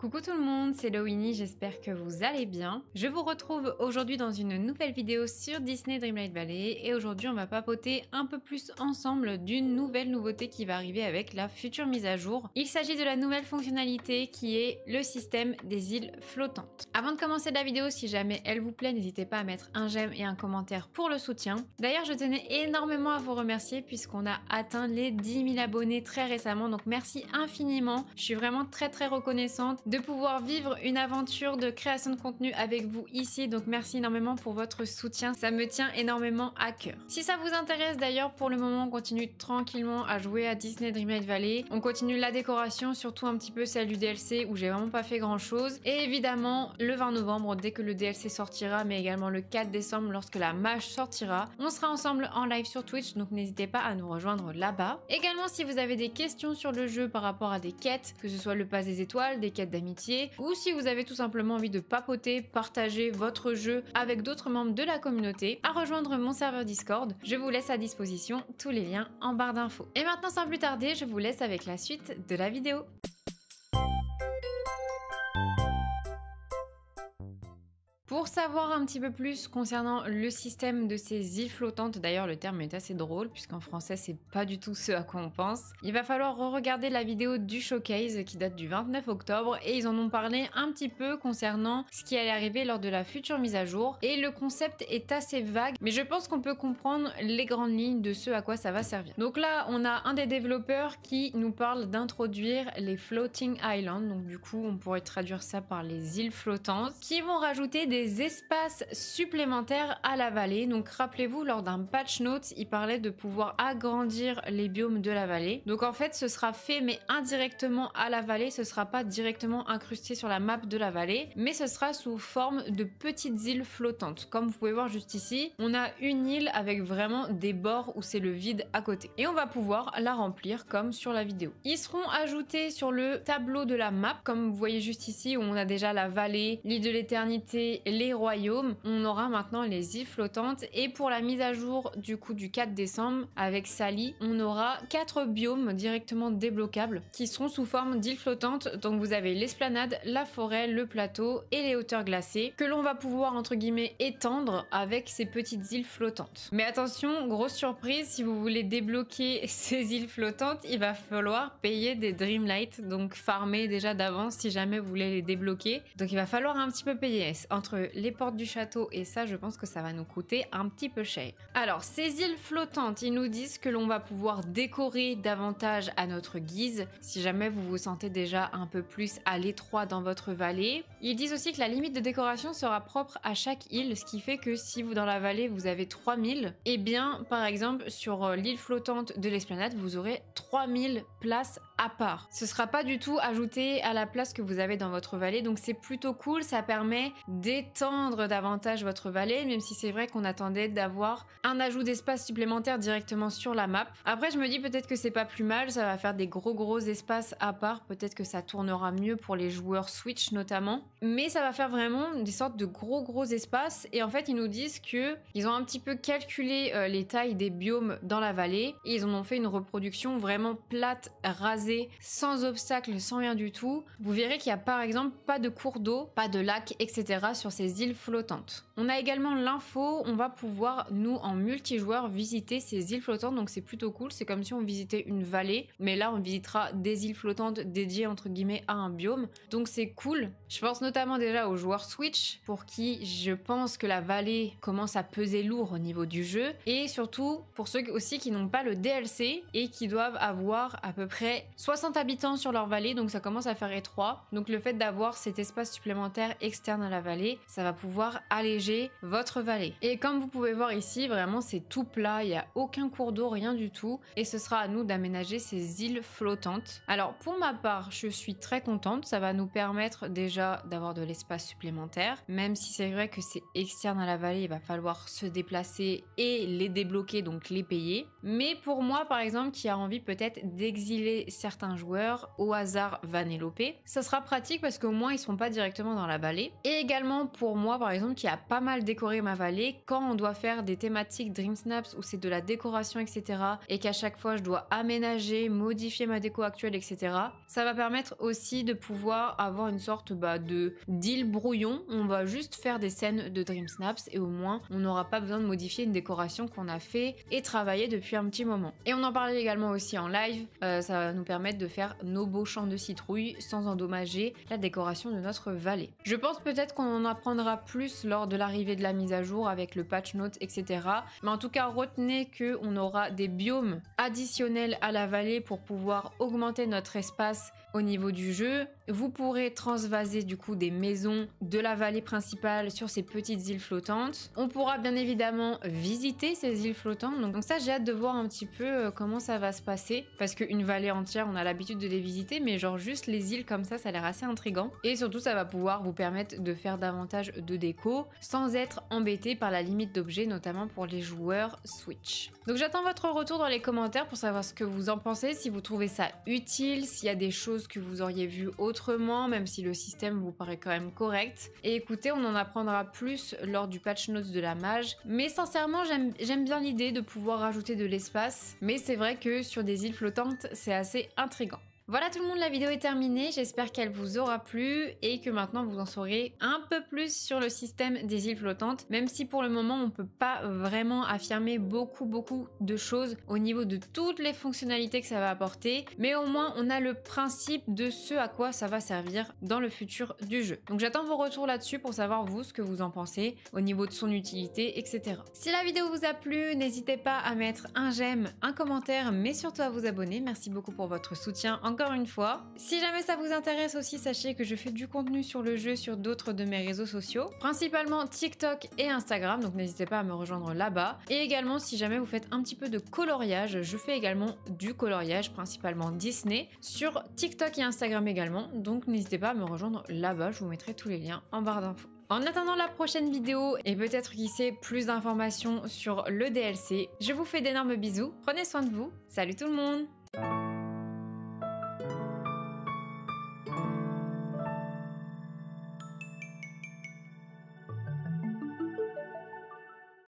Coucou tout le monde, c'est Lowini, j'espère que vous allez bien. Je vous retrouve aujourd'hui dans une nouvelle vidéo sur Disney Dreamlight Valley et aujourd'hui on va papoter un peu plus ensemble d'une nouvelle nouveauté qui va arriver avec la future mise à jour. Il s'agit de la nouvelle fonctionnalité qui est le système des îles flottantes. Avant de commencer la vidéo, si jamais elle vous plaît, n'hésitez pas à mettre un j'aime et un commentaire pour le soutien. D'ailleurs, je tenais énormément à vous remercier puisqu'on a atteint les 10 000 abonnés très récemment, donc merci infiniment. Je suis vraiment très très reconnaissante de pouvoir vivre une aventure de création de contenu avec vous ici. Donc merci énormément pour votre soutien. Ça me tient énormément à cœur. Si ça vous intéresse d'ailleurs, pour le moment, on continue tranquillement à jouer à Disney Dreamlight Valley. On continue la décoration, surtout un petit peu celle du DLC où j'ai vraiment pas fait grand chose. Et évidemment, le 20 novembre, dès que le DLC sortira, mais également le 4 décembre lorsque la mâche sortira, on sera ensemble en live sur Twitch. Donc n'hésitez pas à nous rejoindre là-bas. Également, si vous avez des questions sur le jeu par rapport à des quêtes, que ce soit le pass des étoiles, des quêtes ou si vous avez tout simplement envie de papoter, partager votre jeu avec d'autres membres de la communauté, à rejoindre mon serveur Discord. Je vous laisse à disposition tous les liens en barre d'infos. Et maintenant sans plus tarder, je vous laisse avec la suite de la vidéo. Pour savoir un petit peu plus concernant le système de ces îles flottantes, d'ailleurs le terme est assez drôle puisqu'en français c'est pas du tout ce à quoi on pense, il va falloir re-regarder la vidéo du showcase qui date du 29 octobre et ils en ont parlé un petit peu concernant ce qui allait arriver lors de la future mise à jour et le concept est assez vague mais je pense qu'on peut comprendre les grandes lignes de ce à quoi ça va servir. Donc là on a un des développeurs qui nous parle d'introduire les floating islands donc du coup on pourrait traduire ça par les îles flottantes qui vont rajouter des espaces supplémentaires à la vallée. Donc rappelez-vous, lors d'un patch note, il parlait de pouvoir agrandir les biomes de la vallée. Donc en fait, ce sera fait mais indirectement à la vallée, ce sera pas directement incrusté sur la map de la vallée, mais ce sera sous forme de petites îles flottantes. Comme vous pouvez voir juste ici, on a une île avec vraiment des bords où c'est le vide à côté. Et on va pouvoir la remplir comme sur la vidéo. Ils seront ajoutés sur le tableau de la map, comme vous voyez juste ici, où on a déjà la vallée, l'île de l'éternité les royaumes. On aura maintenant les îles flottantes. Et pour la mise à jour du coup du 4 décembre avec Sally, on aura quatre biomes directement débloquables qui seront sous forme d'îles flottantes. Donc vous avez l'esplanade, la forêt, le plateau et les hauteurs glacées que l'on va pouvoir entre guillemets étendre avec ces petites îles flottantes. Mais attention, grosse surprise, si vous voulez débloquer ces îles flottantes, il va falloir payer des Dreamlight, donc farmer déjà d'avance si jamais vous voulez les débloquer. Donc il va falloir un petit peu payer entre euh, les portes du château et ça je pense que ça va nous coûter un petit peu cher. Alors ces îles flottantes, ils nous disent que l'on va pouvoir décorer davantage à notre guise si jamais vous vous sentez déjà un peu plus à l'étroit dans votre vallée. Ils disent aussi que la limite de décoration sera propre à chaque île, ce qui fait que si vous dans la vallée vous avez 3000, et eh bien par exemple sur euh, l'île flottante de l'esplanade vous aurez 3000 places à part. Ce sera pas du tout ajouté à la place que vous avez dans votre vallée, donc c'est plutôt cool, ça permet d'étendre davantage votre vallée, même si c'est vrai qu'on attendait d'avoir un ajout d'espace supplémentaire directement sur la map. Après, je me dis peut-être que c'est pas plus mal, ça va faire des gros gros espaces à part, peut-être que ça tournera mieux pour les joueurs Switch notamment, mais ça va faire vraiment des sortes de gros gros espaces, et en fait ils nous disent que ils ont un petit peu calculé euh, les tailles des biomes dans la vallée, ils en ont fait une reproduction vraiment plate, rasée, sans obstacle, sans rien du tout, vous verrez qu'il n'y a par exemple pas de cours d'eau, pas de lac, etc. sur ces îles flottantes. On a également l'info, on va pouvoir nous en multijoueur visiter ces îles flottantes, donc c'est plutôt cool, c'est comme si on visitait une vallée, mais là on visitera des îles flottantes dédiées entre guillemets à un biome, donc c'est cool. Je pense notamment déjà aux joueurs Switch, pour qui je pense que la vallée commence à peser lourd au niveau du jeu, et surtout pour ceux aussi qui n'ont pas le DLC et qui doivent avoir à peu près 60 habitants sur leur vallée, donc ça commence à faire étroit, donc le fait d'avoir cet espace supplémentaire externe à la vallée, ça va pouvoir alléger votre vallée. Et comme vous pouvez voir ici, vraiment c'est tout plat, il n'y a aucun cours d'eau, rien du tout. Et ce sera à nous d'aménager ces îles flottantes. Alors pour ma part, je suis très contente, ça va nous permettre déjà d'avoir de l'espace supplémentaire. Même si c'est vrai que c'est externe à la vallée, il va falloir se déplacer et les débloquer, donc les payer. Mais pour moi par exemple qui a envie peut-être d'exiler certains joueurs au hasard vanellopé, ça sera pratique parce qu'au moins ils sont pas directement dans la vallée. Et également pour moi par exemple qui a pas mal décorer ma vallée. Quand on doit faire des thématiques Dream Snaps où c'est de la décoration, etc., et qu'à chaque fois je dois aménager, modifier ma déco actuelle, etc., ça va permettre aussi de pouvoir avoir une sorte bah, de deal brouillon. On va juste faire des scènes de Dream Snaps et au moins on n'aura pas besoin de modifier une décoration qu'on a fait et travaillé depuis un petit moment. Et on en parlait également aussi en live. Euh, ça va nous permettre de faire nos beaux champs de citrouille sans endommager la décoration de notre vallée. Je pense peut-être qu'on en apprendra plus lors de l'arrivée de la mise à jour avec le patch note, etc. Mais en tout cas, retenez qu'on aura des biomes additionnels à la vallée pour pouvoir augmenter notre espace au niveau du jeu. Vous pourrez transvaser du coup des maisons de la vallée principale sur ces petites îles flottantes. On pourra bien évidemment visiter ces îles flottantes. Donc, ça, j'ai hâte de voir un petit peu euh, comment ça va se passer. Parce qu'une vallée entière, on a l'habitude de les visiter, mais genre juste les îles comme ça, ça a l'air assez intrigant. Et surtout, ça va pouvoir vous permettre de faire davantage de déco sans être embêté par la limite d'objets, notamment pour les joueurs Switch. Donc j'attends votre retour dans les commentaires pour savoir ce que vous en pensez, si vous trouvez ça utile, s'il y a des choses que vous auriez vues autrement même si le système vous paraît quand même correct. Et écoutez, on en apprendra plus lors du patch notes de la mage. Mais sincèrement, j'aime bien l'idée de pouvoir rajouter de l'espace. Mais c'est vrai que sur des îles flottantes, c'est assez intrigant. Voilà tout le monde, la vidéo est terminée, j'espère qu'elle vous aura plu et que maintenant vous en saurez un peu plus sur le système des îles flottantes, même si pour le moment on ne peut pas vraiment affirmer beaucoup beaucoup de choses au niveau de toutes les fonctionnalités que ça va apporter, mais au moins on a le principe de ce à quoi ça va servir dans le futur du jeu. Donc j'attends vos retours là-dessus pour savoir vous ce que vous en pensez au niveau de son utilité, etc. Si la vidéo vous a plu, n'hésitez pas à mettre un j'aime, un commentaire, mais surtout à vous abonner, merci beaucoup pour votre soutien encore une fois. Si jamais ça vous intéresse aussi, sachez que je fais du contenu sur le jeu sur d'autres de mes réseaux sociaux, principalement TikTok et Instagram, donc n'hésitez pas à me rejoindre là-bas. Et également, si jamais vous faites un petit peu de coloriage, je fais également du coloriage, principalement Disney, sur TikTok et Instagram également, donc n'hésitez pas à me rejoindre là-bas, je vous mettrai tous les liens en barre d'infos. En attendant la prochaine vidéo et peut-être qui sait plus d'informations sur le DLC, je vous fais d'énormes bisous, prenez soin de vous, salut tout le monde